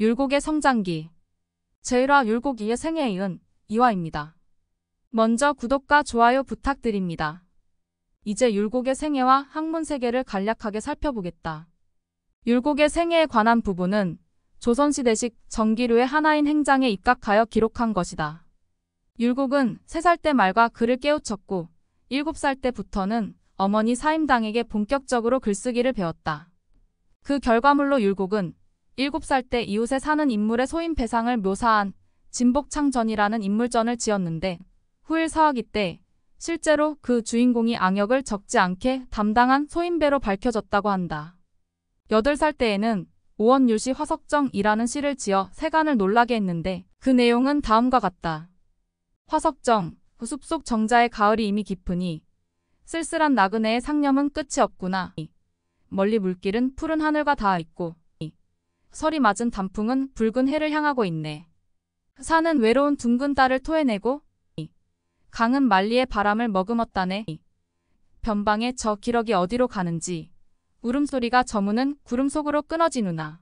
율곡의 성장기 제1화 율곡 이의 생애 이은 2화입니다. 먼저 구독과 좋아요 부탁드립니다. 이제 율곡의 생애와 학문 세계를 간략하게 살펴보겠다. 율곡의 생애에 관한 부분은 조선시대식 정기류의 하나인 행장에 입각하여 기록한 것이다. 율곡은 3살 때 말과 글을 깨우쳤고 7살 때부터는 어머니 사임당에게 본격적으로 글쓰기를 배웠다. 그 결과물로 율곡은 7살 때 이웃에 사는 인물의 소인 배상을 묘사한 진복창전이라는 인물전을 지었는데 후일 사학기때 실제로 그 주인공이 악역을 적지 않게 담당한 소인배로 밝혀졌다고 한다. 8살 때에는 오원유시 화석정이라는 시를 지어 세간을 놀라게 했는데 그 내용은 다음과 같다. 화석정, 그 숲속 정자의 가을이 이미 깊으니 쓸쓸한 나그네의 상념은 끝이 없구나. 멀리 물길은 푸른 하늘과 닿아 있고 설이 맞은 단풍은 붉은 해를 향하고 있네. 산은 외로운 둥근 딸을 토해내고 강은 말리의 바람을 머금었다네. 변방에저 기러기 어디로 가는지 울음소리가 저무는 구름 속으로 끊어지누나.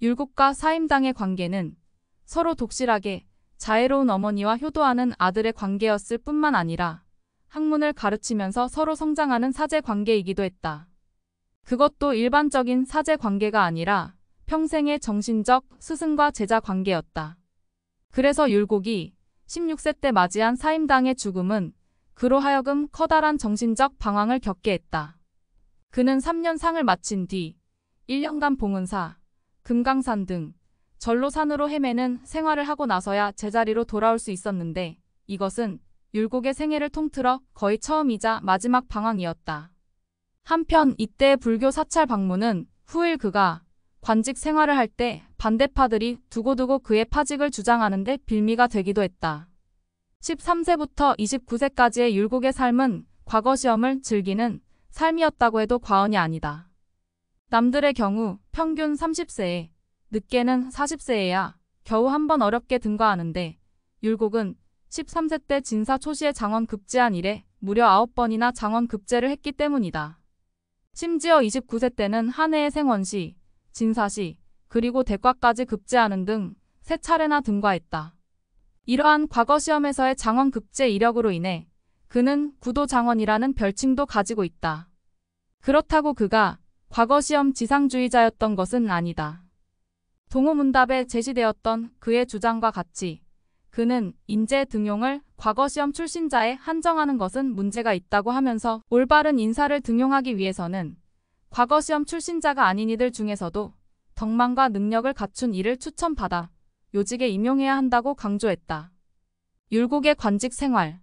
율곡과 사임당의 관계는 서로 독실하게 자애로운 어머니와 효도하는 아들의 관계였을 뿐만 아니라 학문을 가르치면서 서로 성장하는 사제 관계이기도 했다. 그것도 일반적인 사제 관계가 아니라 평생의 정신적 스승과 제자 관계였다. 그래서 율곡이 16세 때 맞이한 사임당의 죽음은 그로 하여금 커다란 정신적 방황을 겪게 했다. 그는 3년 상을 마친 뒤 1년간 봉은사, 금강산 등 전로산으로 헤매는 생활을 하고 나서야 제자리로 돌아올 수 있었는데 이것은 율곡의 생애를 통틀어 거의 처음이자 마지막 방황이었다. 한편 이때 불교 사찰 방문은 후일 그가 관직 생활을 할 때 반대파들이 두고두고 그의 파직을 주장하는데 빌미가 되기도 했다. 13세부터 29세까지의 율곡의 삶은 과거 시험을 즐기는 삶이었다고 해도 과언이 아니다. 남들의 경우 평균 30세에 늦게는 40세에야 겨우 한 번 어렵게 등과하는데 율곡은 13세 때 진사 초시의 장원 급제한 이래 무려 9번이나 장원 급제를 했기 때문이다. 심지어 29세 때는 한해의 생원시, 진사시, 그리고 대과까지 급제하는 등 세 차례나 등과했다. 이러한 과거 시험에서의 장원 급제 이력으로 인해 그는 구도장원이라는 별칭도 가지고 있다. 그렇다고 그가 과거 시험 지상주의자였던 것은 아니다. 동호문답에 제시되었던 그의 주장과 같이 그는 인재 등용을 과거 시험 출신자에 한정하는 것은 문제가 있다고 하면서 올바른 인사를 등용하기 위해서는 과거 시험 출신자가 아닌 이들 중에서도 덕망과 능력을 갖춘 이를 추천받아 요직에 임용해야 한다고 강조했다. 율곡의 관직 생활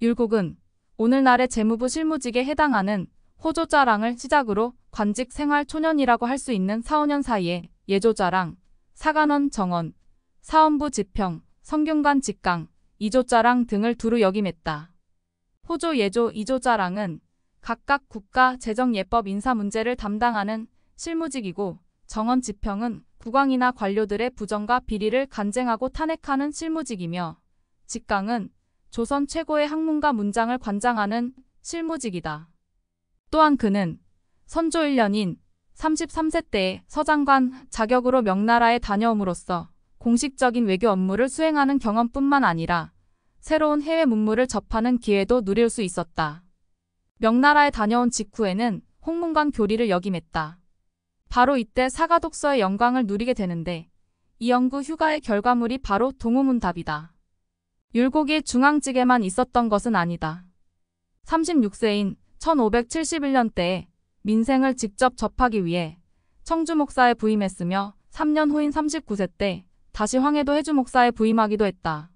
율곡은 오늘날의 재무부 실무직에 해당하는 호조자랑을 시작으로 관직 생활 초년이라고 할 수 있는 4, 5년 사이에 예조자랑 사관원 정원, 사원부 지평, 성균관 직강, 이조자랑 등을 두루 역임했다. 호조 예조 이조자랑은 각각 국가 재정예법 인사 문제를 담당하는 실무직이고 정원 지평은 국왕이나 관료들의 부정과 비리를 간쟁하고 탄핵하는 실무직이며 직강은 조선 최고의 학문과 문장을 관장하는 실무직이다. 또한 그는 선조 1년인 33세 때 서장관 자격으로 명나라에 다녀옴으로써 공식적인 외교 업무를 수행하는 경험뿐만 아니라 새로운 해외 문물을 접하는 기회도 누릴 수 있었다. 명나라에 다녀온 직후에는 홍문관 교리를 역임했다. 바로 이때 사가 독서의 영광을 누리게 되는데 이 연구 휴가의 결과물이 바로 동호문답이다. 율곡이 중앙직에만 있었던 것은 아니다. 36세인 1571년 때에 민생을 직접 접하기 위해 청주 목사에 부임했으며 3년 후인 39세 때 다시 황해도 해주 목사에 부임하기도 했다.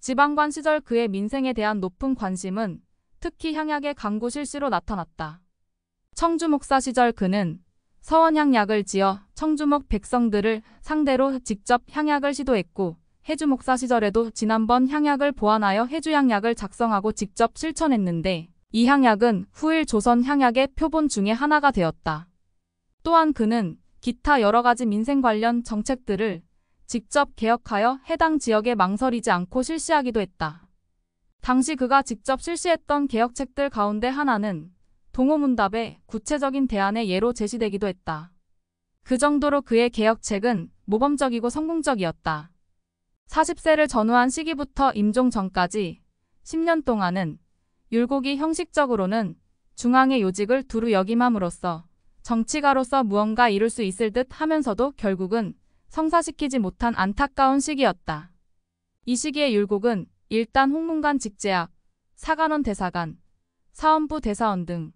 지방관 시절 그의 민생에 대한 높은 관심은 특히 향약의 강구 실시로 나타났다. 청주 목사 시절 그는 서원향약을 지어 청주목 백성들을 상대로 직접 향약을 시도했고 해주 목사 시절에도 지난번 향약을 보완하여 해주 향약을 작성하고 직접 실천했는데 이 향약은 후일 조선 향약의 표본 중에 하나가 되었다. 또한 그는 기타 여러 가지 민생 관련 정책들을 직접 개혁하여 해당 지역에 망설이지 않고 실시하기도 했다. 당시 그가 직접 실시했던 개혁책들 가운데 하나는 동호문답의 구체적인 대안의 예로 제시되기도 했다. 그 정도로 그의 개혁책은 모범적이고 성공적이었다. 40세를 전후한 시기부터 임종 전까지 10년 동안은 율곡이 형식적으로는 중앙의 요직을 두루 역임함으로써 정치가로서 무언가 이룰 수 있을 듯 하면서도 결국은 성사시키지 못한 안타까운 시기였다. 이 시기의 율곡은 일단 홍문관 직제학, 사관원 대사관, 사원부 대사원 등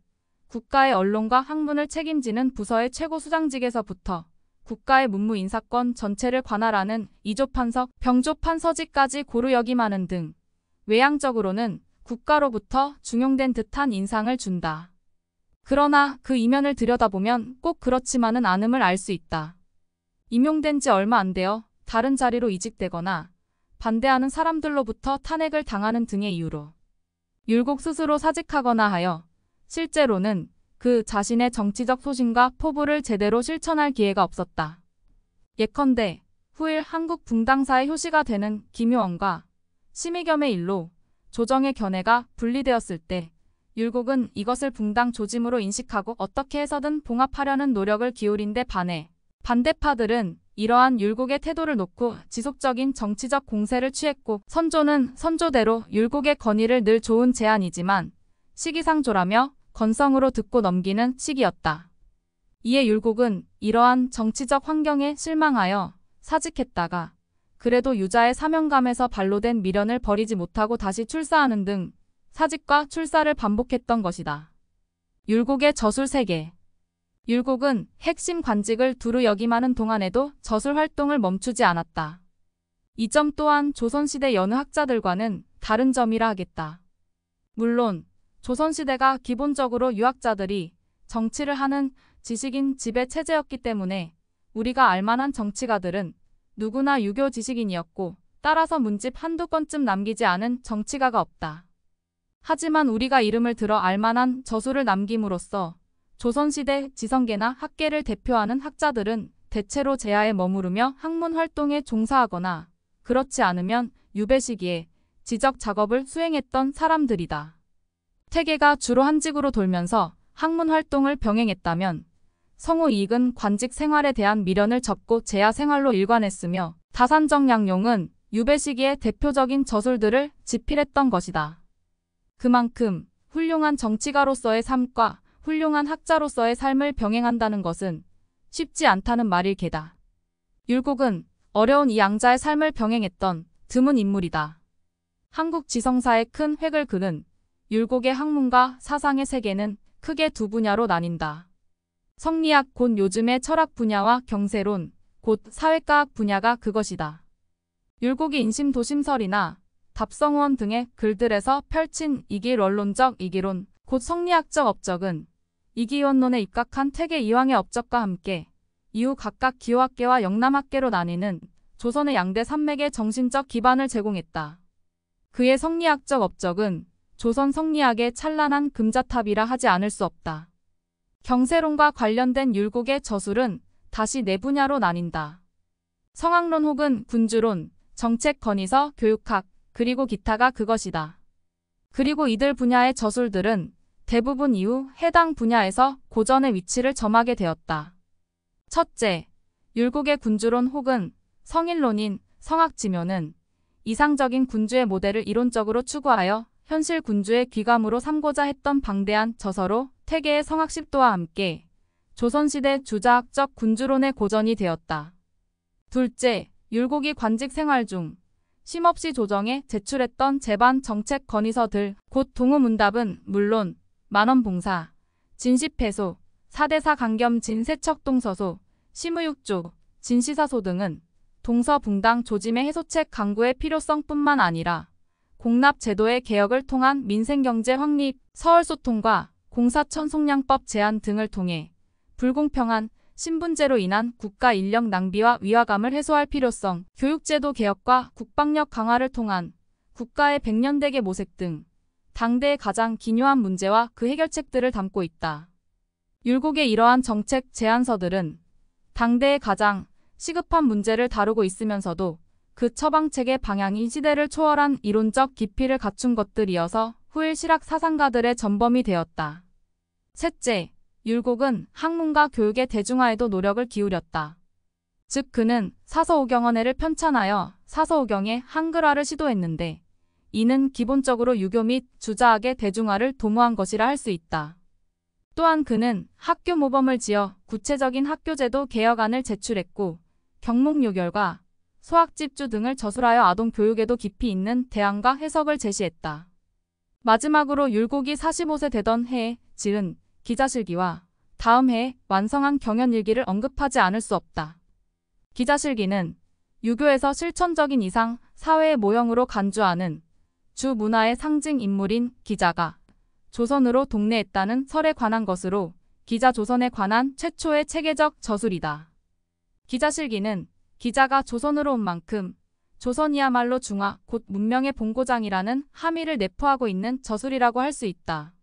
국가의 언론과 학문을 책임지는 부서의 최고 수장직에서부터 국가의 문무 인사권 전체를 관할하는 이조판서, 병조판서직까지 고루 역임하는등 외향적으로는 국가로부터 중용된 듯한 인상을 준다. 그러나 그 이면을 들여다보면 꼭 그렇지만은 않음을 알 수 있다. 임용된 지 얼마 안 되어 다른 자리로 이직되거나 반대하는 사람들로부터 탄핵을 당하는 등의 이유로 율곡 스스로 사직하거나 하여 실제로는 그 자신의 정치적 소신과 포부를 제대로 실천할 기회가 없었다. 예컨대 후일 한국 붕당사의 효시가 되는 김효원과 심의겸의 일로 조정의 견해가 분리되었을 때 율곡은 이것을 붕당 조짐으로 인식하고 어떻게 해서든 봉합하려는 노력을 기울인 데 반해 반대파들은 이러한 율곡의 태도를 놓고 지속적인 정치적 공세를 취했고 선조는 선조대로 율곡의 건의를 늘 좋은 제안이지만 시기상조라며 건성으로 듣고 넘기는 시기였다. 이에 율곡은 이러한 정치적 환경에 실망하여 사직했다가 그래도 유자의 사명감에서 발로된 미련을 버리지 못하고 다시 출사하는 등 사직과 출사를 반복했던 것이다. 율곡의 저술 세계 율곡은 핵심 관직을 두루 역임하는 동안에도 저술 활동을 멈추지 않았다. 이 점 또한 조선시대 여느 학자들과는 다른 점이라 하겠다. 물론 조선시대가 기본적으로 유학자들이 정치를 하는 지식인 지배 체제였기 때문에 우리가 알만한 정치가들은 누구나 유교 지식인이었고 따라서 문집 한두 건쯤 남기지 않은 정치가가 없다. 하지만 우리가 이름을 들어 알만한 저술을 남김으로써 조선시대 지성계나 학계를 대표하는 학자들은 대체로 제하에 머무르며 학문 활동에 종사하거나 그렇지 않으면 유배 시기에 지적 작업을 수행했던 사람들이다. 태계가 주로 한직으로 돌면서 학문 활동을 병행했다면 성우 이익은 관직 생활에 대한 미련을 접고 제야 생활로 일관했으며 다산정 양용은 유배 시기에 대표적인 저술들을 집필했던 것이다. 그만큼 훌륭한 정치가로서의 삶과 훌륭한 학자로서의 삶을 병행한다는 것은 쉽지 않다는 말일 게다. 율곡은 어려운 이 양자의 삶을 병행했던 드문 인물이다. 한국 지성사의 큰 획을 그는 율곡의 학문과 사상의 세계는 크게 두 분야로 나뉜다. 성리학 곧 요즘의 철학 분야와 경세론, 곧 사회과학 분야가 그것이다. 율곡이 인심도심설이나 답성원 등의 글들에서 펼친 이기언론적 이기론, 곧 성리학적 업적은 이기원론에 입각한 퇴계 이황의 업적과 함께 이후 각각 기호학계와 영남학계로 나뉘는 조선의 양대 산맥의 정신적 기반을 제공했다. 그의 성리학적 업적은 조선 성리학의 찬란한 금자탑이라 하지 않을 수 없다. 경세론과 관련된 율곡의 저술은 다시 네 분야로 나뉜다. 성악론 혹은 군주론, 정책 건의서, 교육학, 그리고 기타가 그것이다. 그리고 이들 분야의 저술들은 대부분 이후 해당 분야에서 고전의 위치를 점하게 되었다. 첫째, 율곡의 군주론 혹은 성인론인 성악지묘는 이상적인 군주의 모델을 이론적으로 추구하여 현실 군주의 귀감으로 삼고자 했던 방대한 저서로 태계의 성악십도와 함께 조선시대 주자학적 군주론의 고전이 되었다. 둘째, 율곡이 관직 생활 중 심없이 조정에 제출했던 재반 정책 건의서들, 곧 동우문답은 물론 만원 봉사, 진시폐소, 4대사 강겸 진세척동서소, 심의육조, 진시사소 등은 동서붕당 조짐의 해소책 강구의 필요성뿐만 아니라 공납제도의 개혁을 통한 민생경제 확립, 서울소통과 공사천송량법 제한 등을 통해 불공평한 신분제로 인한 국가 인력 낭비와 위화감을 해소할 필요성, 교육제도 개혁과 국방력 강화를 통한 국가의 백년대계 모색 등 당대의 가장 기묘한 문제와 그 해결책들을 담고 있다. 율곡의 이러한 정책 제안서들은 당대의 가장 시급한 문제를 다루고 있으면서도 그 처방책의 방향이 시대를 초월한 이론적 깊이를 갖춘 것들이어서 후일 실학 사상가들의 전범이 되었다. 셋째, 율곡은 학문과 교육의 대중화에도 노력을 기울였다. 즉 그는 사서오경언회를 편찬하여 사서오경의 한글화를 시도했는데 이는 기본적으로 유교 및 주자학의 대중화를 도모한 것이라 할 수 있다. 또한 그는 학교 모범을 지어 구체적인 학교제도 개혁안을 제출했고 경목요결과 소학집주 등을 저술하여 아동 교육에도 깊이 있는 대안과 해석을 제시했다. 마지막으로 율곡이 45세 되던 해에 지은 기자실기와 다음 해에 완성한 경연일기를 언급하지 않을 수 없다. 기자실기는 유교에서 실천적인 이상 사회의 모형으로 간주하는 주 문화의 상징 인물인 기자가 조선으로 독네했다는 설에 관한 것으로 기자 조선에 관한 최초의 체계적 저술이다. 기자실기는 기자가 조선으로 온 만큼 조선이야말로 중화 곧 문명의 본고장이라는 함의를 내포하고 있는 저술이라고 할 수 있다.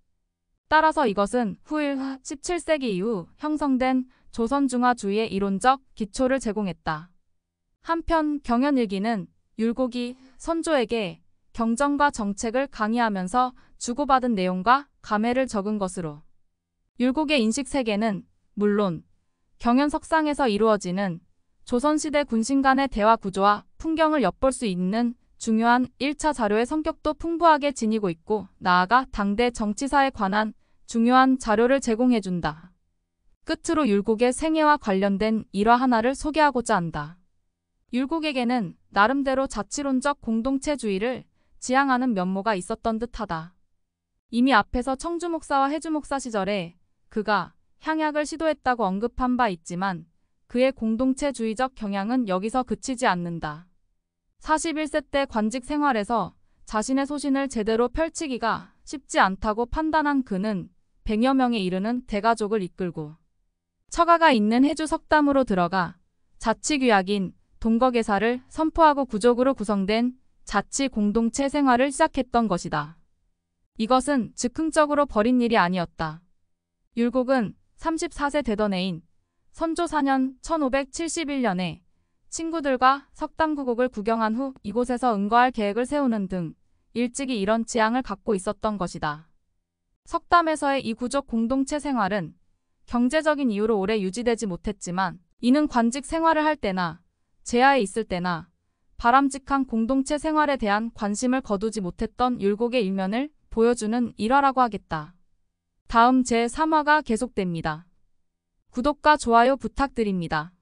따라서 이것은 후일 17세기 이후 형성된 조선중화주의의 이론적 기초를 제공했다. 한편 경연일기는 율곡이 선조에게 경정과 정책을 강의하면서 주고받은 내용과 감회를 적은 것으로 율곡의 인식세계는 물론 경연석상에서 이루어지는 조선시대 군신 간의 대화 구조와 풍경을 엿볼 수 있는 중요한 1차 자료의 성격도 풍부하게 지니고 있고 나아가 당대 정치사에 관한 중요한 자료를 제공해준다. 끝으로 율곡의 생애와 관련된 일화 하나를 소개하고자 한다. 율곡에게는 나름대로 자치론적 공동체주의를 지향하는 면모가 있었던 듯하다. 이미 앞에서 청주 목사와 해주 목사 시절에 그가 향약을 시도했다고 언급한 바 있지만 그의 공동체주의적 경향은 여기서 그치지 않는다. 41세 때 관직 생활에서 자신의 소신을 제대로 펼치기가 쉽지 않다고 판단한 그는 100여 명에 이르는 대가족을 이끌고 처가가 있는 해주 석담으로 들어가 자치규약인 동거계사를 선포하고 구족으로 구성된 자치 공동체 생활을 시작했던 것이다. 이것은 즉흥적으로 벌인 일이 아니었다. 율곡은 34세 되던 해인 선조 4년 1571년에 친구들과 석담구곡을 구경한 후 이곳에서 응거할 계획을 세우는 등 일찍이 이런 지향을 갖고 있었던 것이다. 석담에서의 이 구족 공동체 생활은 경제적인 이유로 오래 유지되지 못했지만 이는 관직 생활을 할 때나 재하에 있을 때나 바람직한 공동체 생활에 대한 관심을 거두지 못했던 율곡의 일면을 보여주는 일화라고 하겠다. 다음 제3화가 계속됩니다. 구독과 좋아요 부탁드립니다.